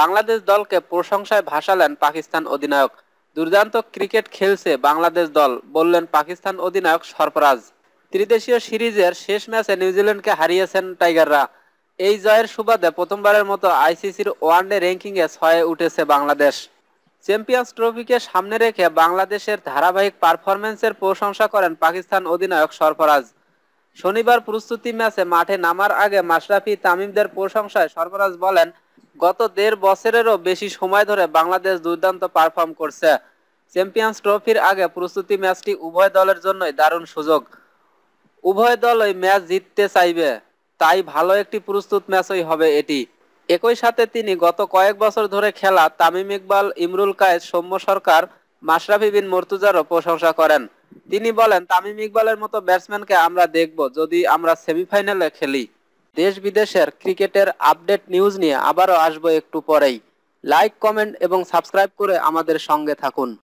বাংলাদেশ দলকে প্রশংসায় ভাসালেন পাকিস্তান অধিনায়ক দুর্দান্ত ক্রিকেট খেলছে বাংলাদেশ দল বললেন পাকিস্তান অধিনায়ক সরফরাজ ত্রিদেশীয় সিরিজের শেষ ম্যাচে নিউজিল্যান্ডকে হারিয়েছেন টাইগাররা এই জয়ের সুবাদে প্রথমবারের মতো আইসিসির ওয়ানডে র্যাঙ্কিংয়ে ছয়ে উঠেছে বাংলাদেশ চ্যাম্পিয়ন্স ট্রফিকে সামনে রেখে বাংলাদেশের ধারাবাহিক পারফরমেন্সের প্রশংসা করেন পাকিস্তান অধিনায়ক সরফরাজ শনিবার প্রস্তুতি ম্যাচে মাঠে নামার আগে মাশরাফি তামিমদের প্রশংসায় সর্বরাজ বলেন গত দেড় বছরেরও বেশি সময় ধরে বাংলাদেশ দুর্দান্ত পারফর্ম করছে চ্যাম্পিয়ন্স ট্রফির আগে প্রস্তুতি ম্যাচটি উভয় দলের জন্যই দারুণ সুযোগ উভয় দলই ম্যাচ জিততে চাইবে তাই ভালো একটি প্রস্তুত ম্যাচই হবে এটি একই সাথে তিনি গত কয়েক বছর ধরে খেলা তামিম ইকবাল ইমরুল কায়েদ সৌম্য সরকার মাশরাফি বিন মর্তুজারও প্রশংসা করেন তিনি বলেন তামিম ইকবালের মতো ব্যাটসম্যানকে আমরা দেখব যদি আমরা সেমিফাইনালে খেলি দেশ বিদেশের ক্রিকেটের আপডেট নিউজ নিয়ে আবারও আসবো একটু পরেই লাইক কমেন্ট এবং সাবস্ক্রাইব করে আমাদের সঙ্গে থাকুন